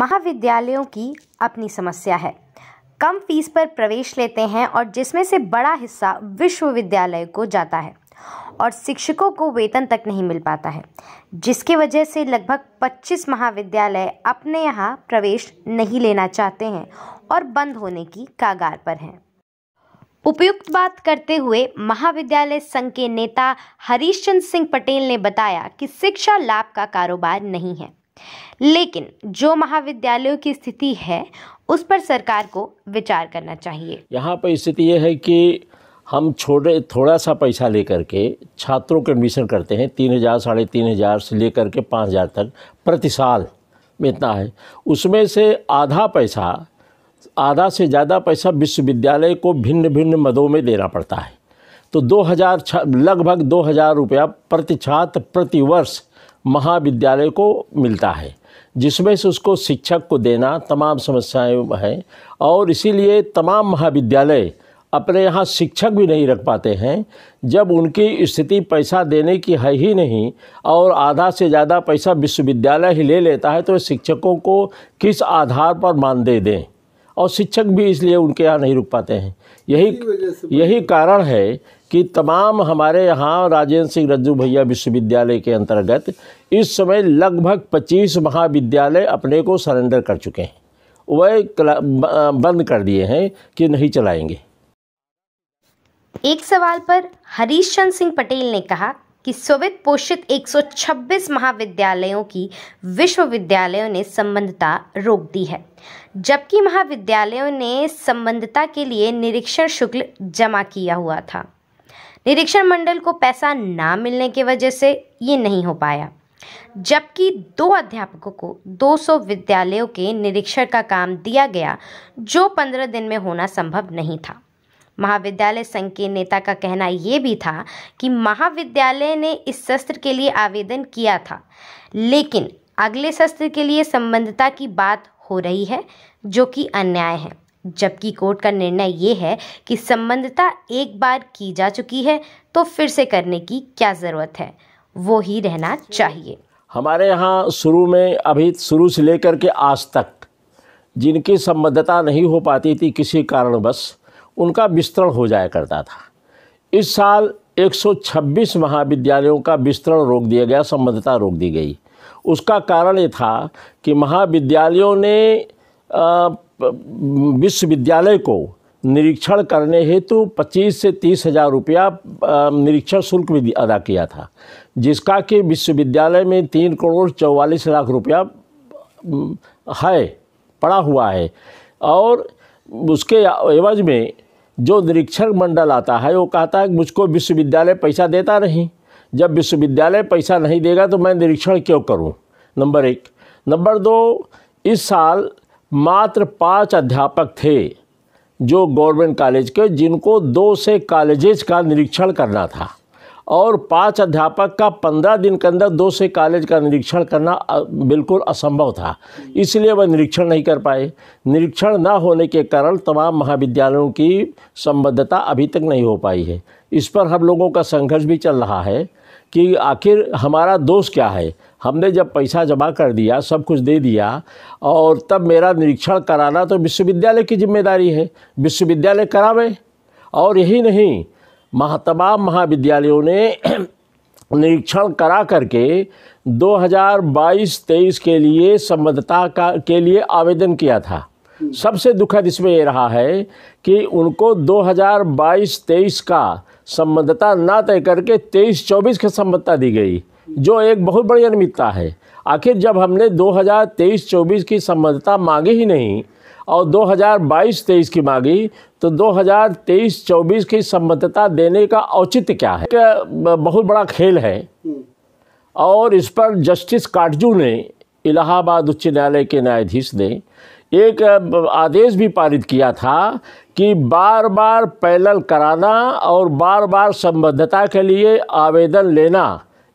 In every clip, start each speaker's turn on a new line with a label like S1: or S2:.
S1: महाविद्यालयों की अपनी समस्या है कम फीस पर प्रवेश लेते हैं और जिसमें से बड़ा हिस्सा विश्वविद्यालय को जाता है और शिक्षकों को वेतन तक नहीं मिल पाता है जिसकी वजह से लगभग 25 महाविद्यालय अपने यहाँ प्रवेश नहीं लेना चाहते हैं और बंद होने की कागार पर हैं उपयुक्त बात करते हुए महाविद्यालय संघ के नेता हरीश सिंह पटेल ने बताया कि शिक्षा लाभ का कारोबार नहीं है लेकिन जो महाविद्यालयों की स्थिति है उस पर सरकार को विचार करना चाहिए
S2: यहाँ पर स्थिति यह है कि हम छोटे थोड़ा सा पैसा लेकर के छात्रों के एडमिशन करते हैं तीन हज़ार साढ़े तीन हज़ार से लेकर के पाँच हज़ार तक प्रति साल में इतना है उसमें से आधा पैसा आधा से ज़्यादा पैसा विश्वविद्यालय को भिन्न भिन्न मदों में देना पड़ता है तो दो हज़ार लगभग दो हज़ार रुपया प्रति छात्र प्रति वर्ष महाविद्यालय को मिलता है जिसमें से उसको शिक्षक को देना तमाम समस्याएं हैं और इसीलिए तमाम महाविद्यालय अपने यहाँ शिक्षक भी नहीं रख पाते हैं जब उनकी स्थिति पैसा देने की है ही नहीं और आधा से ज़्यादा पैसा विश्वविद्यालय ही ले लेता है तो शिक्षकों को किस आधार पर मानदेय दें और शिक्षक भी इसलिए उनके यहाँ नहीं रुक पाते हैं यही यही कारण है कि तमाम हमारे यहाँ राजेंद्र सिंह रज्जू भैया विश्वविद्यालय के अंतर्गत इस समय लगभग 25 महाविद्यालय अपने को सरेंडर कर चुके हैं वह बंद कर दिए हैं कि नहीं चलाएंगे
S1: एक सवाल पर हरीश चंद सिंह पटेल ने कहा कि सोवित पोषित 126 महाविद्यालयों की विश्वविद्यालयों ने संबंधता रोक दी है जबकि महाविद्यालयों ने संबंधता के लिए निरीक्षण शुल्क जमा किया हुआ था निरीक्षण मंडल को पैसा ना मिलने की वजह से ये नहीं हो पाया जबकि दो अध्यापकों को 200 विद्यालयों के निरीक्षण का काम दिया गया जो 15 दिन में होना संभव नहीं था महाविद्यालय संघ के नेता का कहना यह भी था कि महाविद्यालय ने इस शस्त्र के लिए आवेदन किया था लेकिन अगले शस्त्र के लिए संबंधता की बात हो रही है जो कि अन्याय है जबकि कोर्ट का निर्णय ये है कि संबंधता एक बार की जा चुकी है तो फिर से करने की क्या ज़रूरत है वो ही रहना चाहिए
S2: हमारे यहाँ शुरू में अभी शुरू से लेकर के आज तक जिनकी संबद्धता नहीं हो पाती थी किसी कारणवश उनका विस्तरण हो जाया करता था इस साल 126 महाविद्यालयों का विस्तरण रोक दिया गया संबद्धता रोक दी गई उसका कारण ये था कि महाविद्यालयों ने विश्वविद्यालय को निरीक्षण करने हेतु तो 25 से तीस हज़ार रुपया निरीक्षण शुल्क भी अदा किया था जिसका कि विश्वविद्यालय में तीन करोड़ चौवालीस लाख रुपया है पड़ा हुआ है और उसके एवज में जो निरीक्षक मंडल आता है वो कहता है मुझको विश्वविद्यालय पैसा देता नहीं जब विश्वविद्यालय पैसा नहीं देगा तो मैं निरीक्षण क्यों करूं नंबर एक नंबर दो इस साल मात्र पाँच अध्यापक थे जो गवर्नमेंट कॉलेज के जिनको दो से कॉलेजेज का निरीक्षण करना था और पांच अध्यापक का पंद्रह दिन के अंदर दो से कॉलेज का निरीक्षण करना बिल्कुल असंभव था इसलिए वह निरीक्षण नहीं कर पाए निरीक्षण ना होने के कारण तमाम महाविद्यालयों की संबद्धता अभी तक नहीं हो पाई है इस पर हम लोगों का संघर्ष भी चल रहा है कि आखिर हमारा दोष क्या है हमने जब पैसा जमा कर दिया सब कुछ दे दिया और तब मेरा निरीक्षण कराना तो विश्वविद्यालय की जिम्मेदारी है विश्वविद्यालय करावे और यही नहीं महा तमाम महाविद्यालयों ने निरीक्षण करा करके 2022-23 के लिए संबद्धता का के लिए आवेदन किया था सबसे दुखद इसमें यह रहा है कि उनको 2022-23 का संबद्धता ना तय करके 23-24 की संबद्धता दी गई जो एक बहुत बड़ी अनियमितता है आखिर जब हमने 2023-24 की संबद्धता मांगी ही नहीं और 2022-23 की मांगी तो 2023-24 की संबद्धता देने का औचित्य क्या है क्या बहुत बड़ा खेल है हम्म। और इस पर जस्टिस काटजू ने इलाहाबाद उच्च न्यायालय के न्यायाधीश ने एक आदेश भी पारित किया था कि बार बार पैनल कराना और बार बार संबद्धता के लिए आवेदन लेना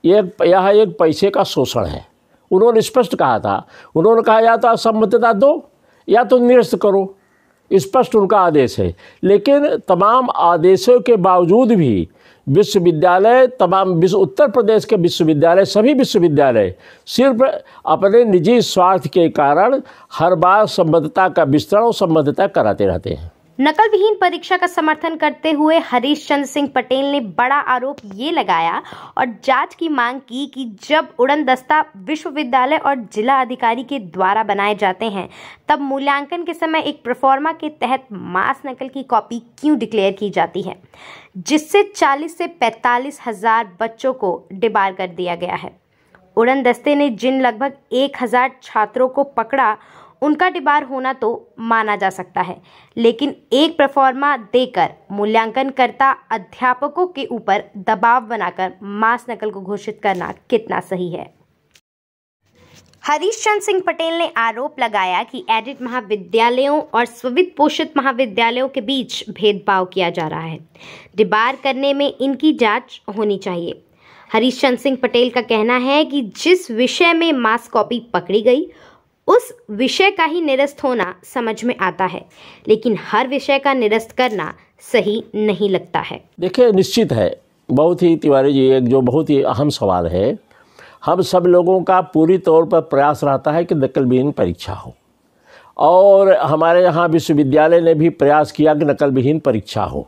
S2: एक यह एक पैसे का शोषण है उन्होंने स्पष्ट कहा था उन्होंने कहा या तो असम्मतता दो या तो निरस्त करो स्पष्ट उनका आदेश है लेकिन तमाम आदेशों के बावजूद भी विश्वविद्यालय तमाम विश्व उत्तर प्रदेश के विश्वविद्यालय सभी विश्वविद्यालय सिर्फ अपने निजी स्वार्थ के कारण हर बार सम्बद्धता का विस्तरण और सम्बद्धता कराते रहते हैं
S1: नकल विहीन परीक्षा का समर्थन करते हुए हरीश चंद्र सिंह पटेल ने बड़ा आरोप ये लगाया और जांच की मांग की कि जब उड़न दस्ता विश्वविद्यालय और जिला अधिकारी के द्वारा बनाए जाते हैं तब मूल्यांकन के समय एक प्रफॉर्मा के तहत मास नकल की कॉपी क्यों डिक्लेयर की जाती है जिससे 40 से पैंतालीस हजार बच्चों को डिबार कर दिया गया है उड़न दस्ते ने जिन लगभग एक छात्रों को पकड़ा उनका डिबार होना तो माना जा सकता है लेकिन एक प्रफॉर्मा देकर मूल्यांकनकर्ता अध्यापकों के ऊपर दबाव बनाकर मास नकल को घोषित करना कितना सही है हरीश चंद सिंह पटेल ने आरोप लगाया कि एडिट महाविद्यालयों और स्वित पोषित महाविद्यालयों के बीच भेदभाव किया जा रहा है डिबार करने में इनकी जांच होनी चाहिए हरीश चंद सिंह पटेल का कहना है कि जिस विषय में मास कॉपी पकड़ी गई उस विषय का ही निरस्त होना समझ में आता है लेकिन हर विषय का निरस्त करना सही नहीं लगता है
S2: देखिए निश्चित है बहुत ही तिवारी जी एक जो बहुत ही अहम सवाल है हम सब लोगों का पूरी तौर पर प्रयास रहता है कि नकलविहीन परीक्षा हो और हमारे यहाँ विश्वविद्यालय ने भी प्रयास किया कि नकलविहीन परीक्षा हो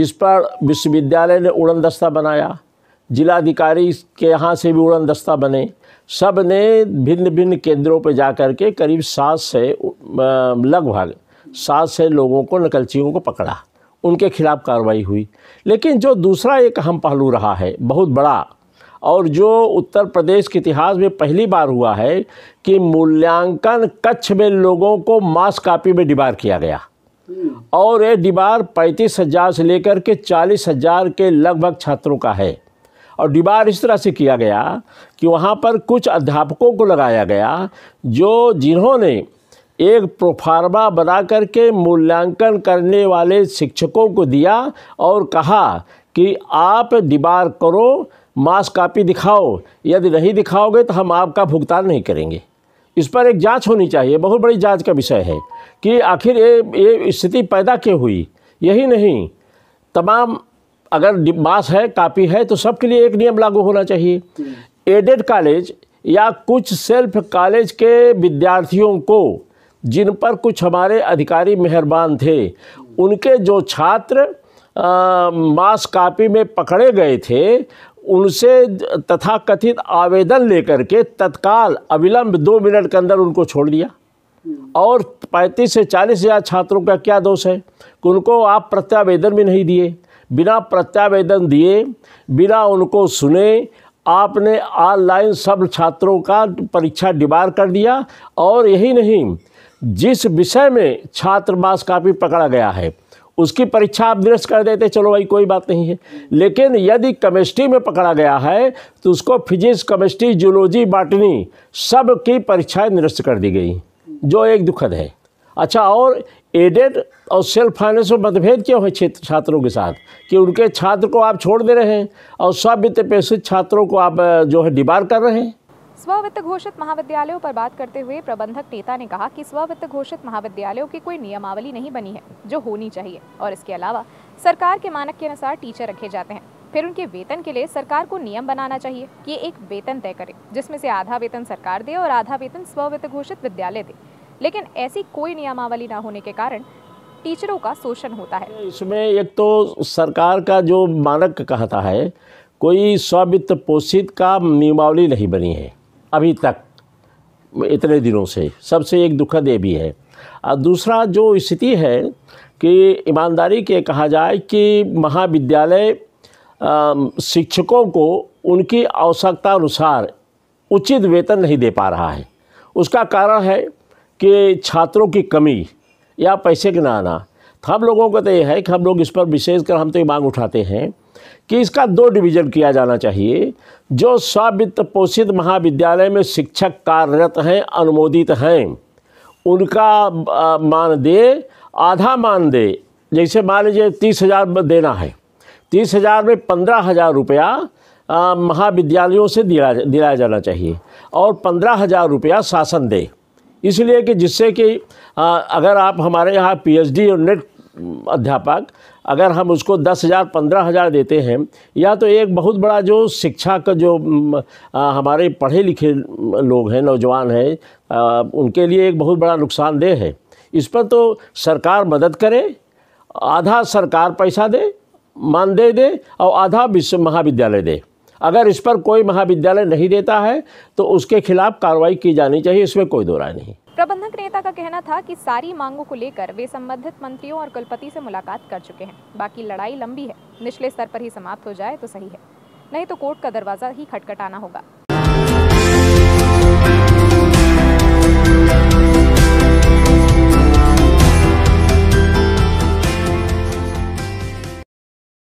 S2: जिस पर विश्वविद्यालय ने उड़न दस्ता बनाया जिलाधिकारी के यहाँ से भी उड़न दस्ता बने सब ने भिन्न भिन्न केंद्रों पर जा कर के करीब सात से लगभग सात से लोगों को नकलचियों को पकड़ा उनके खिलाफ़ कार्रवाई हुई लेकिन जो दूसरा एक अहम पहलू रहा है बहुत बड़ा और जो उत्तर प्रदेश के इतिहास में पहली बार हुआ है कि मूल्यांकन कच्छ में लोगों को मास कापी में डिबार किया गया और ये डिबार पैंतीस हज़ार से लेकर के चालीस हज़ार के लगभग छात्रों का है और डिबार इस तरह से किया गया कि वहाँ पर कुछ अध्यापकों को लगाया गया जो जिन्होंने एक प्रोफार्मा बना करके मूल्यांकन करने वाले शिक्षकों को दिया और कहा कि आप डिबार करो मास कापी दिखाओ यदि नहीं दिखाओगे तो हम आपका भुगतान नहीं करेंगे इस पर एक जांच होनी चाहिए बहुत बड़ी जांच का विषय है कि आखिर ये ये स्थिति पैदा क्यों हुई यही नहीं तमाम अगर मास है कापी है तो सबके लिए एक नियम लागू होना चाहिए एडेड कॉलेज या कुछ सेल्फ कॉलेज के विद्यार्थियों को जिन पर कुछ हमारे अधिकारी मेहरबान थे उनके जो छात्र मास कापी में पकड़े गए थे उनसे तथा कथित आवेदन लेकर के तत्काल अविलंब दो मिनट के अंदर उनको छोड़ दिया और पैंतीस से चालीस हज़ार छात्रों का क्या दोष है कि उनको आप प्रत्यावेदन भी नहीं दिए बिना प्रत्यावेदन दिए बिना उनको सुने आपने ऑनलाइन सब छात्रों का परीक्षा डिबार कर दिया और यही नहीं जिस विषय में छात्र मास कापी पकड़ा गया है उसकी परीक्षा आप निरस्त कर देते चलो भाई कोई बात नहीं है लेकिन यदि केमिस्ट्री में पकड़ा गया है तो उसको फिजिक्स केमिस्ट्री जूलॉजी बाटनी सब की परीक्षाएं निरस्त कर दी गई जो एक दुखद है अच्छा और एडेड और सेल्फ फाइनेंस में मतभेद क्यों है छात्रों के साथ कि उनके छात्र को आप छोड़ दे रहे हैं और स्ववित्त पेशित छात्रों को आप जो है डिबार कर रहे हैं
S1: स्ववित्त घोषित महाविद्यालयों पर बात करते हुए प्रबंधक नेता ने कहा कि स्ववित्त घोषित महाविद्यालयों की कोई नियमावली नहीं बनी है जो होनी चाहिए और इसके अलावा सरकार के मानक के अनुसार टीचर रखे जाते हैं फिर उनके वेतन के लिए सरकार को नियम बनाना चाहिए कि एक वेतन तय करे जिसमें से आधा वेतन सरकार दे और आधा वेतन स्ववित्त घोषित विद्यालय दे लेकिन ऐसी कोई नियमावली ना होने के कारण टीचरों का शोषण होता है
S2: इसमें एक तो सरकार का जो मानक कहता है कोई स्वावित्त पोषित का नियमावली नहीं बनी है अभी तक इतने दिनों से सबसे एक दुखद ये भी है और दूसरा जो स्थिति है कि ईमानदारी के कहा जाए कि महाविद्यालय शिक्षकों को उनकी आवश्यकता अनुसार उचित वेतन नहीं दे पा रहा है उसका कारण है कि छात्रों की कमी या पैसे के ना आना तो हम लोगों का तो ये है कि हम लोग इस पर विशेषकर हम तो ये मांग उठाते हैं कि इसका दो डिवीज़न किया जाना चाहिए जो स्वावित्त पोषित महाविद्यालय में शिक्षक कार्यरत हैं अनुमोदित हैं उनका मानदेय आधा मानदेय जैसे मान लीजिए तीस हज़ार देना है तीस हज़ार में पंद्रह हज़ार रुपया महाविद्यालयों से दिलाया दिलाया जाना चाहिए और पंद्रह हज़ार रुपया शासन दे इसलिए कि जिससे कि अगर आप हमारे यहाँ पीएचडी और नेट अध्यापक अगर हम उसको दस हज़ार पंद्रह हज़ार देते हैं या तो एक बहुत बड़ा जो शिक्षा का जो आ, हमारे पढ़े लिखे लोग हैं नौजवान हैं उनके लिए एक बहुत बड़ा नुकसानदेह है इस पर तो सरकार मदद करे आधा सरकार पैसा दे मानदेय दे और आधा विश्व महाविद्यालय दे अगर इस पर कोई महाविद्यालय नहीं देता है तो उसके खिलाफ कार्रवाई की जानी चाहिए इसमें कोई दो राय नहीं
S1: प्रबंधक नेता का कहना था कि सारी मांगों को लेकर वे संबंधित मंत्रियों और कुलपति से मुलाकात कर चुके हैं बाकी लड़ाई लंबी है निचले स्तर पर ही समाप्त हो जाए तो सही है नहीं तो कोर्ट का दरवाजा ही खटखटाना होगा